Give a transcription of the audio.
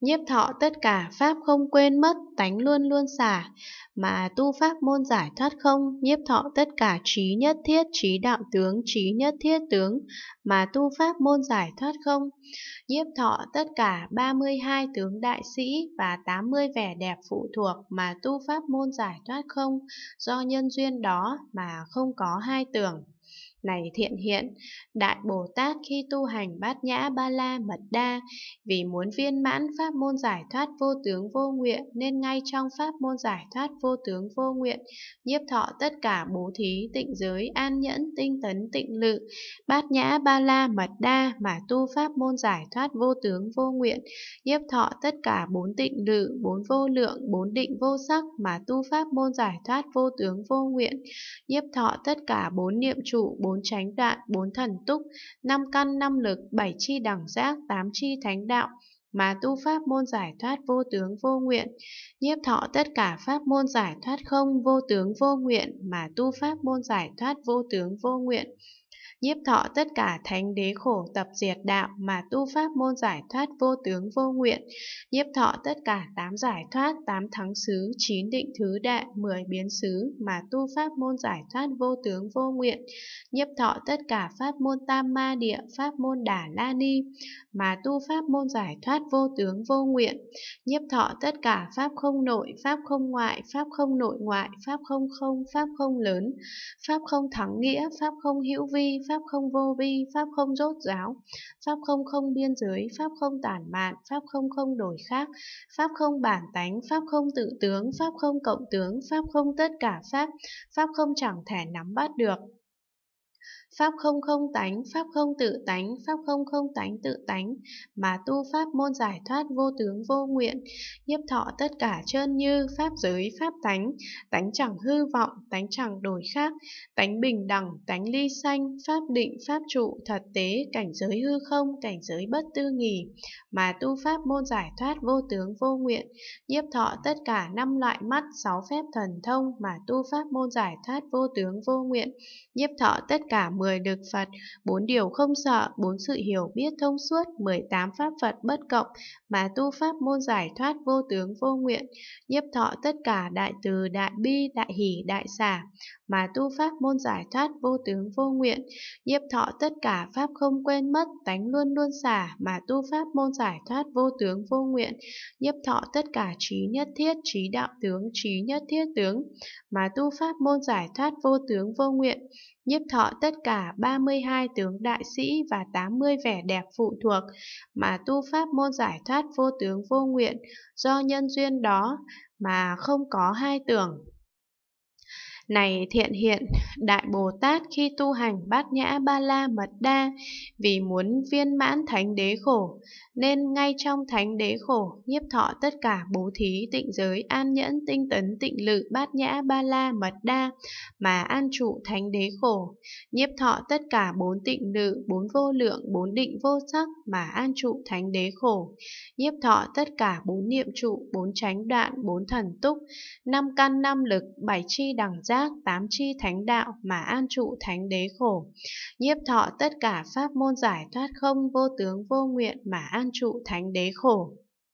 nhiếp thọ tất cả pháp không quên mất, tánh luôn luôn xả, mà tu pháp môn giải thoát không, nhiếp thọ tất cả trí nhất thiết, trí đạo tướng, trí nhất thiết tướng, mà tu pháp môn giải thoát không, nhiếp thọ tất cả 32 tướng đại sĩ và 80 vẻ đẹp phụ thuộc mà tu pháp môn giải thoát không, do nhân duyên đó mà không có hai tưởng này thiện hiện, Đại Bồ Tát khi tu hành bát nhã ba la mật đa, vì muốn viên mãn pháp môn giải thoát vô tướng vô nguyện nên ngay trong pháp môn giải thoát vô tướng vô nguyện, nhiếp thọ tất cả bố thí, tịnh giới, an nhẫn, tinh tấn, tịnh lự, bát nhã ba la mật đa mà tu pháp môn giải thoát vô tướng vô nguyện, nhiếp thọ tất cả bốn tịnh lự, bốn vô lượng, bốn định vô sắc mà tu pháp môn giải thoát vô tướng vô nguyện, nhiếp thọ tất cả bốn niệm trụ, bốn bốn chánh đạn, bốn thần túc, năm căn, năm lực, bảy chi đẳng giác, tám chi thánh đạo, mà tu pháp môn giải thoát vô tướng vô nguyện, nhiếp thọ tất cả pháp môn giải thoát không vô tướng vô nguyện mà tu pháp môn giải thoát vô tướng vô nguyện nhiếp thọ tất cả thánh đế khổ tập diệt đạo mà tu pháp môn giải thoát vô tướng vô nguyện, nhiếp thọ tất cả tám giải thoát, tám thắng xứ, chín định thứ đệ, mười biến xứ mà tu pháp môn giải thoát vô tướng vô nguyện, nhiếp thọ tất cả pháp môn tam ma địa, pháp môn đà la ni mà tu pháp môn giải thoát vô tướng vô nguyện, nhiếp thọ tất cả pháp không nội, pháp không ngoại, pháp không nội ngoại, pháp không không, pháp không lớn, pháp không thắng nghĩa, pháp không hữu vi, pháp không vô vi, pháp không rốt ráo, pháp không không biên giới, pháp không tản mạn, pháp không không đổi khác, pháp không bản tánh, pháp không tự tướng, pháp không cộng tướng, pháp không tất cả pháp, pháp không chẳng thể nắm bắt được. Pháp không không tánh, pháp không tự tánh, pháp không không tánh tự tánh, mà tu pháp môn giải thoát vô tướng vô nguyện, nhiếp thọ tất cả trơn như, pháp giới, pháp tánh, tánh chẳng hư vọng, tánh chẳng đổi khác, tánh bình đẳng, tánh ly sanh, pháp định, pháp trụ, thật tế, cảnh giới hư không, cảnh giới bất tư nghỉ, mà tu pháp môn giải thoát vô tướng vô nguyện, nhiếp thọ tất cả năm loại mắt, sáu phép thần thông, mà tu pháp môn giải thoát vô tướng vô nguyện, nhiếp thọ tất cả cả 10 được Phật, bốn điều không sợ, bốn sự hiểu biết thông suốt, 18 pháp Phật bất cộng, mà tu pháp môn giải thoát vô tướng vô nguyện, nhiếp thọ tất cả đại từ, đại bi, đại hỷ, đại xả, mà tu pháp môn giải thoát vô tướng vô nguyện, nhiếp thọ tất cả pháp không quên mất, tánh luôn luôn xả, mà tu pháp môn giải thoát vô tướng vô nguyện, nhiếp thọ tất cả trí nhất thiết, trí đạo tướng, trí nhất thiết tướng, mà tu pháp môn giải thoát vô tướng vô nguyện, nhiếp thọ tất cả 32 tướng đại sĩ và 80 vẻ đẹp phụ thuộc mà tu pháp môn giải thoát vô tướng vô nguyện do nhân duyên đó mà không có hai tưởng. Này thiện hiện, Đại Bồ Tát khi tu hành bát nhã ba la mật đa, vì muốn viên mãn thánh đế khổ, nên ngay trong thánh đế khổ, nhiếp thọ tất cả bố thí tịnh giới an nhẫn tinh tấn tịnh lự bát nhã ba la mật đa, mà an trụ thánh đế khổ. Nhiếp thọ tất cả bốn tịnh lự, bốn vô lượng, bốn định vô sắc, mà an trụ thánh đế khổ. Nhiếp thọ tất cả bốn niệm trụ, bốn tránh đoạn, bốn thần túc, năm căn năm lực, bảy chi đẳng giác, giác tám chi thánh đạo mà an trụ thánh đế khổ. Nhiếp thọ tất cả pháp môn giải thoát không vô tướng vô nguyện mà an trụ thánh đế khổ.